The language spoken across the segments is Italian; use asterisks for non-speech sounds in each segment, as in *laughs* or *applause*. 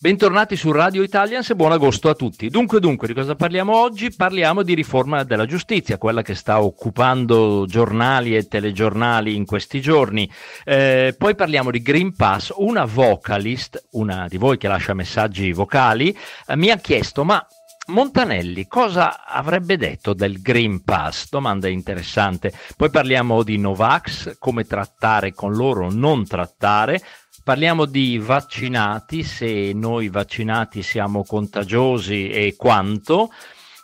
Bentornati su Radio Italians e buon agosto a tutti. Dunque, dunque, di cosa parliamo oggi? Parliamo di riforma della giustizia, quella che sta occupando giornali e telegiornali in questi giorni. Eh, poi parliamo di Green Pass. Una vocalist, una di voi che lascia messaggi vocali, eh, mi ha chiesto, ma Montanelli cosa avrebbe detto del Green Pass? Domanda interessante. Poi parliamo di Novax, come trattare con loro, non trattare. Parliamo di vaccinati, se noi vaccinati siamo contagiosi e quanto.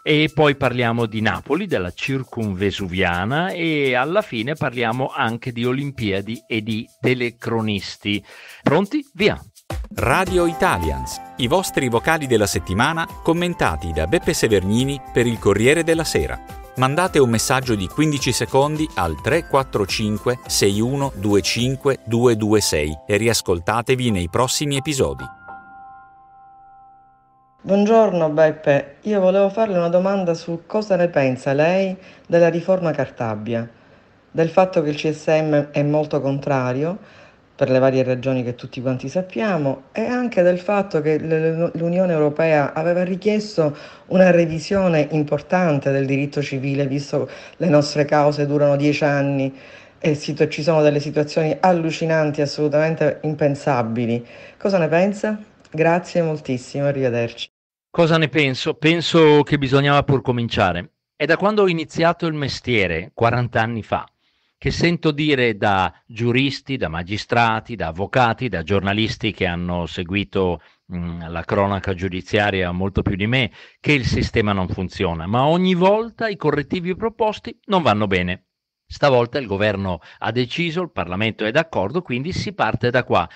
E poi parliamo di Napoli, della circumvesuviana e alla fine parliamo anche di Olimpiadi e di telecronisti. Pronti? Via! Radio Italians, i vostri vocali della settimana commentati da Beppe Severnini per il Corriere della Sera mandate un messaggio di 15 secondi al 345 6125 226 e riascoltatevi nei prossimi episodi. Buongiorno Beppe, io volevo farle una domanda su cosa ne pensa lei della riforma Cartabia, del fatto che il CSM è molto contrario per le varie ragioni che tutti quanti sappiamo, e anche del fatto che l'Unione Europea aveva richiesto una revisione importante del diritto civile, visto che le nostre cause durano dieci anni e ci sono delle situazioni allucinanti, assolutamente impensabili. Cosa ne pensa? Grazie moltissimo, arrivederci. Cosa ne penso? Penso che bisognava pur cominciare. È da quando ho iniziato il mestiere, 40 anni fa, che sento dire da giuristi, da magistrati, da avvocati, da giornalisti che hanno seguito mh, mm, la cronaca giudiziaria molto più di me, che il sistema non funziona, ma ogni volta i correttivi proposti non vanno bene. Stavolta il governo ha deciso, il Parlamento è d'accordo, quindi si parte da qua.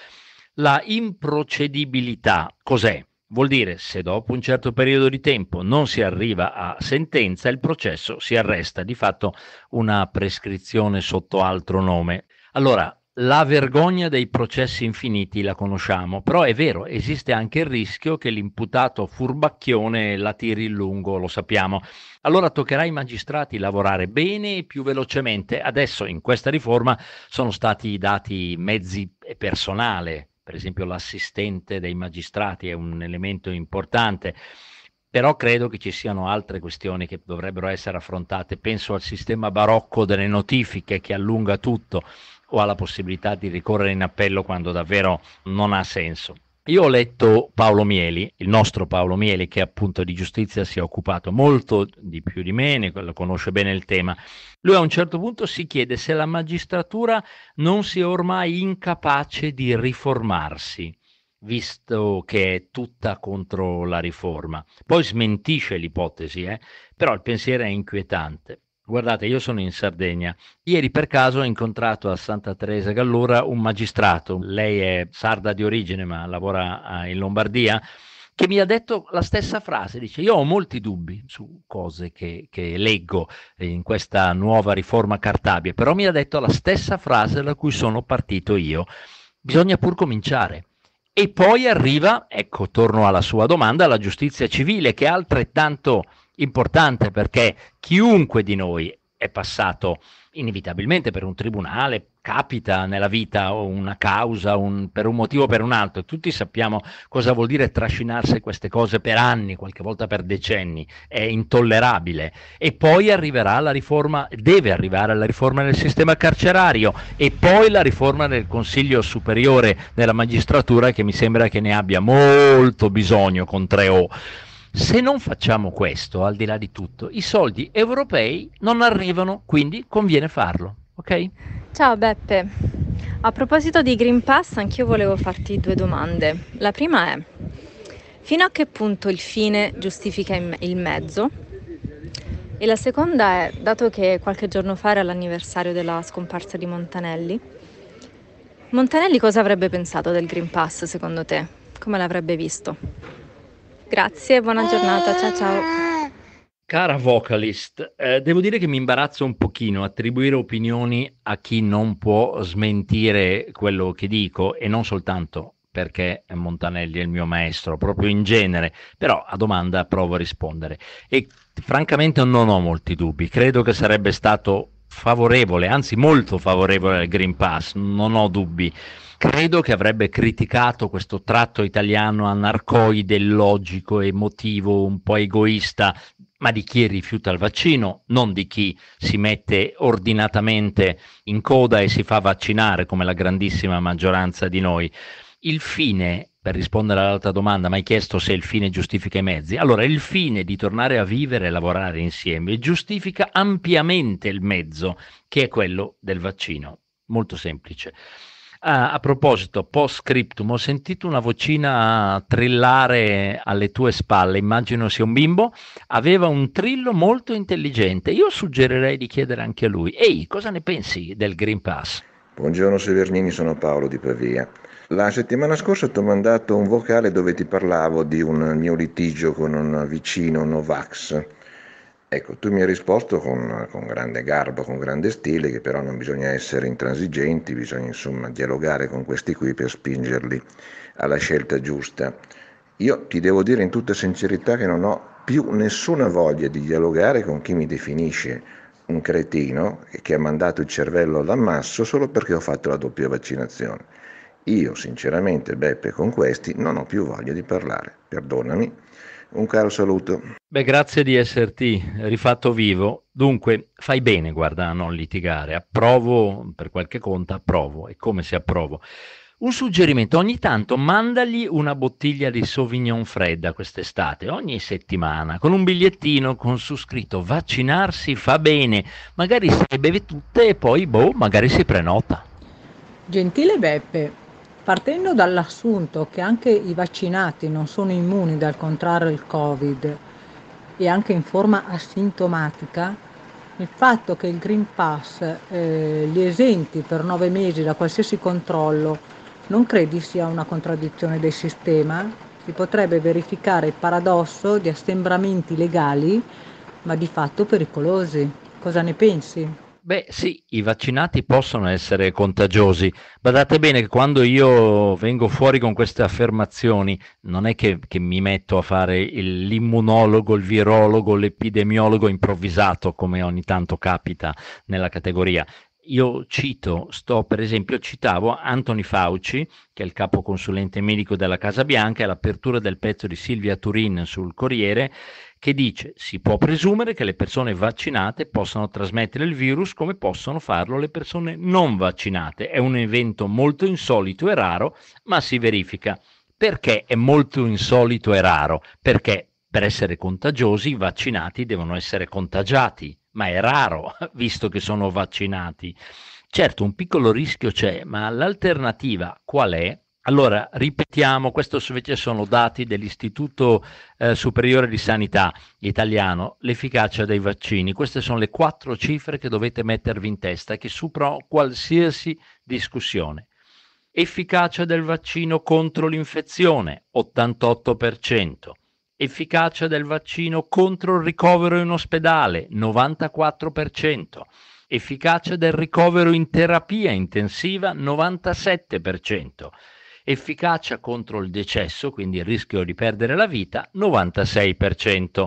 La improcedibilità cos'è? Vuol dire se dopo un certo periodo di tempo non si arriva a sentenza, il processo si arresta, di fatto una prescrizione sotto altro nome. Allora, la vergogna dei processi infiniti la conosciamo, però è vero, esiste anche il rischio che l'imputato furbacchione la tiri in lungo, lo sappiamo. Allora toccherà ai magistrati lavorare bene e più velocemente. Adesso in questa riforma sono stati dati mezzi e personale per esempio l'assistente dei magistrati è un elemento importante, però credo che ci siano altre questioni che dovrebbero essere affrontate. Penso al sistema barocco delle notifiche che allunga tutto o alla possibilità di ricorrere in appello quando davvero non ha senso. Io ho letto Paolo Mieli, il nostro Paolo Mieli, che appunto di giustizia si è occupato molto di più di me, lo conosce bene il tema. Lui a un certo punto si chiede se la magistratura non sia ormai incapace di riformarsi, visto che è tutta contro la riforma. Poi smentisce l'ipotesi, eh? però il pensiero è inquietante. Guardate, io sono in Sardegna. Ieri per caso ho incontrato a Santa Teresa Gallura un magistrato, lei è sarda di origine ma lavora eh, in Lombardia, che mi ha detto la stessa frase, dice io ho molti dubbi su cose che, che, leggo in questa nuova riforma Cartabia, però mi ha detto la stessa frase da cui sono partito io, bisogna pur cominciare. E poi arriva, ecco, torno alla sua domanda, la giustizia civile che è altrettanto importante perché chiunque di noi è passato inevitabilmente per un tribunale, capita nella vita una causa un, per un motivo o per un altro, tutti sappiamo cosa vuol dire trascinarsi queste cose per anni, qualche volta per decenni, è intollerabile e poi arriverà la riforma, deve arrivare la riforma del sistema carcerario e poi la riforma del Consiglio Superiore della Magistratura che mi sembra che ne abbia molto bisogno con tre o se non facciamo questo, al di là di tutto, i soldi europei non arrivano, quindi conviene farlo, ok? Ciao Beppe, a proposito di Green Pass, anch'io volevo farti due domande. La prima è, fino a che punto il fine giustifica il mezzo? E la seconda è, dato che qualche giorno fa era l'anniversario della scomparsa di Montanelli, Montanelli cosa avrebbe pensato del Green Pass secondo te? Come l'avrebbe visto? Grazie e buona giornata. Ciao ciao. Cara vocalist, eh, devo dire che mi imbarazzo un pochino attribuire opinioni a chi non può smentire quello che dico e non soltanto perché Montanelli è il mio maestro, proprio in genere, però a domanda provo a rispondere e francamente non ho molti dubbi, credo che sarebbe stato favorevole, anzi molto favorevole al Green Pass, non ho dubbi Credo che avrebbe criticato questo tratto italiano anarcoide, logico, emotivo, un po' egoista ma di chi rifiuta il vaccino, non di chi si mette ordinatamente in coda e si fa vaccinare come la grandissima maggioranza di noi. Il fine, per rispondere all'altra domanda, mi hai chiesto se il fine giustifica i mezzi. Allora, il fine di tornare a vivere e lavorare insieme giustifica ampiamente il mezzo, che è quello del vaccino. Molto semplice. Ah, a proposito, post scriptum, ho sentito una vocina trillare alle tue spalle, immagino sia un bimbo, aveva un trillo molto intelligente, io suggerirei di chiedere anche a lui, ehi, cosa ne pensi del Green Pass? Buongiorno Severnini, sono Paolo di Pavia. La settimana scorsa ti ho mandato un vocale dove ti parlavo di un mio litigio con un vicino Novax Ecco, tu mi hai risposto con, con, grande garbo, con grande stile, che però non bisogna essere intransigenti, bisogna insomma dialogare con questi qui per spingerli alla scelta giusta. Io ti devo dire in tutta sincerità che non ho più nessuna voglia di dialogare con chi mi definisce un cretino che ha mandato il cervello all'ammasso solo perché ho fatto la doppia vaccinazione. Io sinceramente, Beppe, con questi non ho più voglia di parlare, perdonami un caro saluto. Beh, grazie di esserti rifatto vivo. Dunque, fai bene, guarda, a non litigare. Approvo, per qualche conta, approvo. E come se approvo? Un suggerimento, ogni tanto mandagli una bottiglia di Sauvignon fredda quest'estate, ogni settimana, con un bigliettino con su scritto vaccinarsi fa bene, magari se le beve tutte e poi, boh, magari si prenota. Gentile Beppe, Partendo dall'assunto che anche i vaccinati non sono immuni dal contrarre il Covid e anche in forma asintomatica, il fatto che il Green Pass eh, li esenti per nove mesi da qualsiasi controllo non credi sia una contraddizione del sistema? Si potrebbe verificare il paradosso di assembramenti legali ma di fatto pericolosi. Cosa ne pensi? Beh sì, i vaccinati possono essere contagiosi. Badate bene che quando io vengo fuori con queste affermazioni non è che, che mi metto a fare il, l'immunologo, il virologo, l'epidemiologo improvvisato come ogni tanto capita nella categoria io cito, sto per esempio, citavo Anthony Fauci, che è il capo consulente medico della Casa Bianca, all'apertura del pezzo di Silvia Turin sul Corriere, che dice si può presumere che le persone vaccinate possano trasmettere il virus come possono farlo le persone non vaccinate. È un evento molto insolito e raro, ma si verifica. Perché è molto insolito e raro? Perché per essere contagiosi i vaccinati devono essere contagiati, ma è raro *laughs* visto che sono vaccinati. Certo, un piccolo rischio c'è, ma l'alternativa qual è? Allora, ripetiamo, questo sono dati dell'Istituto eh, Superiore di Sanità italiano, l'efficacia dei vaccini. Queste sono le quattro cifre che dovete mettervi in testa, che superano qualsiasi discussione. Efficacia del vaccino contro l'infezione, 88%. Efficacia del vaccino contro il ricovero in ospedale, 94%. Efficacia del ricovero in terapia intensiva, 97% efficacia contro il decesso, quindi il rischio di perdere la vita, 96%.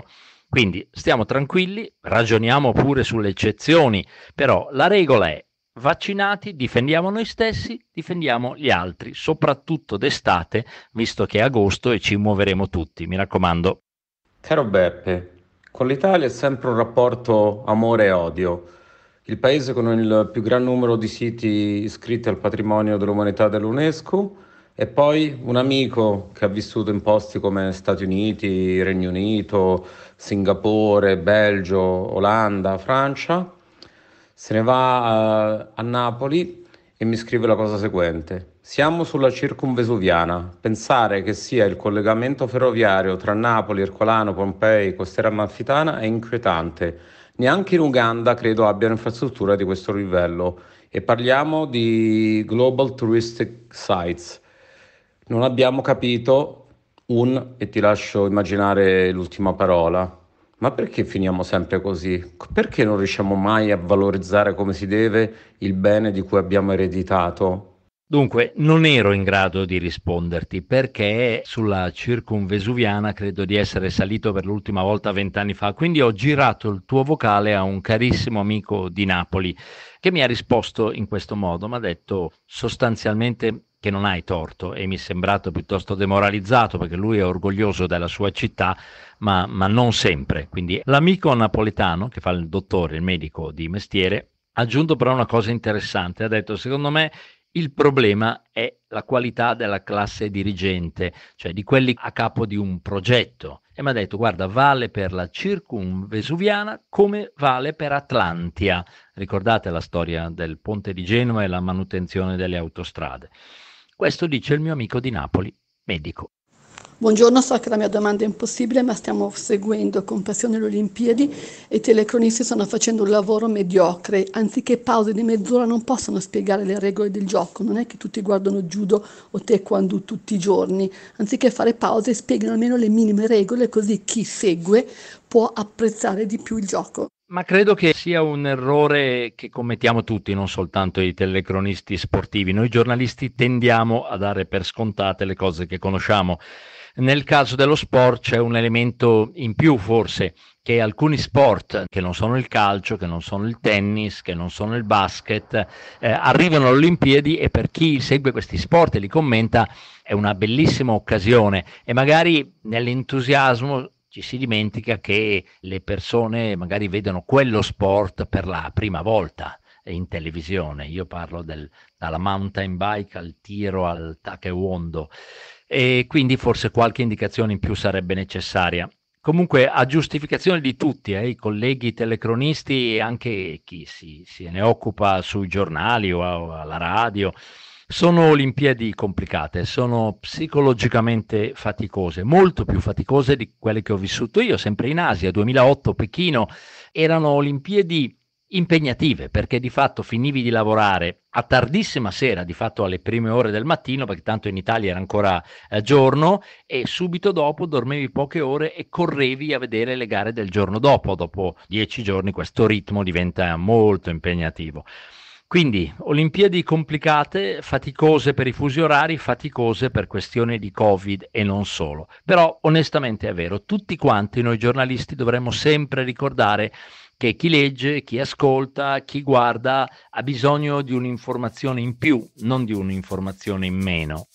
Quindi stiamo tranquilli, ragioniamo pure sulle eccezioni, però la regola è vaccinati, difendiamo noi stessi, difendiamo gli altri, soprattutto d'estate, visto che è agosto e ci muoveremo tutti, mi raccomando. Caro Beppe, con l'Italia è sempre un rapporto amore e odio. Il paese con il più gran numero di siti iscritti al patrimonio dell'umanità dell'UNESCO, e poi un amico che ha vissuto in posti come Stati Uniti, Regno Unito, Singapore, Belgio, Olanda, Francia, se ne va a, eh, a Napoli e mi scrive la cosa seguente. Siamo sulla circumvesuviana. Pensare che sia il collegamento ferroviario tra Napoli, Ercolano, Pompei, Costiera Amalfitana è inquietante. Neanche in Uganda credo abbia un'infrastruttura di questo livello. E parliamo di Global Touristic Sites non abbiamo capito un, e ti lascio immaginare l'ultima parola, ma perché finiamo sempre così? Perché non riusciamo mai a valorizzare come si deve il bene di cui abbiamo ereditato? Dunque, non ero in grado di risponderti perché sulla circunvesuviana credo di essere salito per l'ultima volta vent'anni fa, quindi ho girato il tuo vocale a un carissimo amico di Napoli che mi ha risposto in questo modo, mi ha detto sostanzialmente che non hai torto e mi è sembrato piuttosto demoralizzato perché lui è orgoglioso della sua città, ma, ma non sempre. Quindi l'amico napoletano, che fa il dottore, il medico di mestiere, ha aggiunto però una cosa interessante, ha detto secondo me il problema è la qualità della classe dirigente, cioè di quelli a capo di un progetto. E mi ha detto, guarda, vale per la circumvesuviana come vale per Atlantia. Ricordate la storia del ponte di Genova e la manutenzione delle autostrade. Questo dice il mio amico di Napoli, medico. Buongiorno, so che la mia domanda è impossibile, ma stiamo seguendo con passione le Olimpiadi e i telecronisti stanno facendo un lavoro mediocre. Anziché pause di mezz'ora non possono spiegare le regole del gioco, non è che tutti guardano judo o taekwondo tutti i giorni. Anziché fare pause spiegano almeno le minime regole così chi segue può apprezzare di più il gioco. Ma credo che sia un errore che commettiamo tutti, non soltanto i telecronisti sportivi. Noi giornalisti tendiamo a dare per scontate le cose che conosciamo. Nel caso dello sport c'è un elemento in più forse, che alcuni sport che non sono il calcio, che non sono il tennis, che non sono il basket, eh, arrivano alle Olimpiadi e per chi segue questi sport e li commenta è una bellissima occasione e magari nell'entusiasmo ci si dimentica che le persone magari vedono quello sport per la prima volta in televisione. Io parlo del, dalla mountain bike al tiro al taekwondo e quindi forse qualche indicazione in più sarebbe necessaria. Comunque, a giustificazione di tutti, eh, i colleghi telecronisti e anche chi si, se ne occupa sui giornali o alla radio, sono Olimpiadi complicate, sono psicologicamente faticose, molto più faticose di quelle che ho vissuto io, sempre in Asia, 2008 Pechino, erano Olimpiadi impegnative perché di fatto finivi di lavorare a tardissima sera, di fatto alle prime ore del mattino, perché tanto in Italia era ancora eh, giorno, e subito dopo dormivi poche ore e correvi a vedere le gare del giorno dopo. Dopo dieci giorni questo ritmo diventa molto impegnativo. Quindi Olimpiadi complicate, faticose per i fusi orari, faticose per questioni di Covid e non solo. Però onestamente è vero, tutti quanti noi giornalisti dovremmo sempre ricordare che chi legge, chi ascolta, chi guarda ha bisogno di un'informazione in più, non di un'informazione in meno.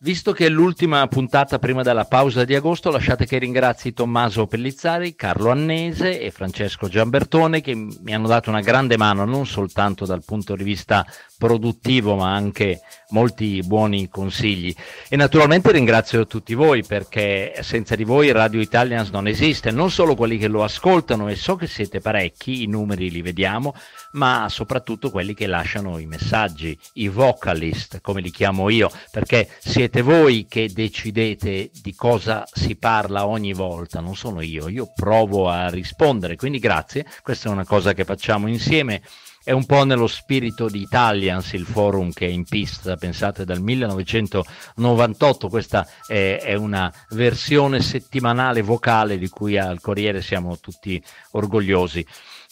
Visto che è l'ultima puntata prima della pausa di agosto, lasciate che ringrazi Tommaso Pellizzari, Carlo Annese e Francesco Giambertone che mi hanno dato una grande mano non soltanto dal punto di vista produttivo ma anche molti buoni consigli e naturalmente ringrazio tutti voi perché senza di voi Radio Italians non esiste, non solo quelli che lo ascoltano e so che siete parecchi, i numeri li vediamo, ma soprattutto quelli che lasciano i messaggi, i vocalist come li chiamo io, perché siete voi che decidete di cosa si parla ogni volta, non sono io, io provo a rispondere, quindi grazie, questa è una cosa che facciamo insieme. È un po' nello spirito di Italians, il forum che è in pista, pensate, dal 1998. Questa è, è una versione settimanale vocale di cui al Corriere siamo tutti orgogliosi.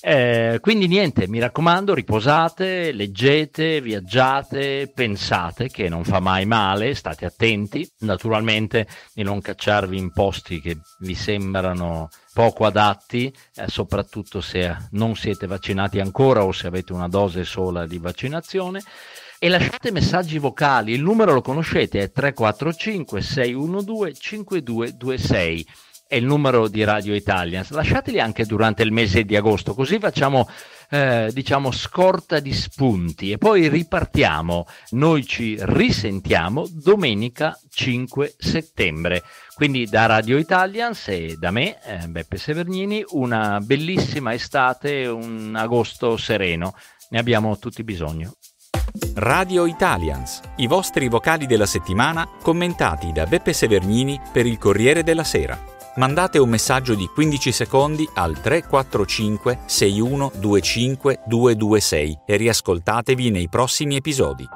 Eh, quindi niente, mi raccomando, riposate, leggete, viaggiate, pensate che non fa mai male, state attenti, naturalmente di non cacciarvi in posti che vi sembrano poco adatti, eh, soprattutto se eh, non siete vaccinati ancora o se avete una dose sola di vaccinazione e lasciate messaggi vocali. Il numero lo conoscete, è 345 612 5226 è il numero di Radio Italians. Lasciateli anche durante il mese di agosto, così facciamo eh, diciamo scorta di spunti e poi ripartiamo. Noi ci risentiamo domenica 5 settembre. Quindi da Radio Italians e da me, eh, Beppe Severnini, una bellissima estate, un agosto sereno. Ne abbiamo tutti bisogno. Radio Italians, i vostri vocali della settimana commentati da Beppe Severnini per il Corriere della Sera mandate un messaggio di 15 secondi al 345 6125 226 e riascoltatevi nei prossimi episodi.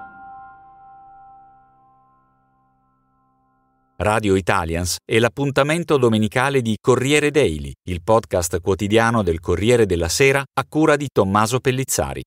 Radio Italians è l'appuntamento domenicale di Corriere Daily, il podcast quotidiano del Corriere della Sera a cura di Tommaso Pellizzari.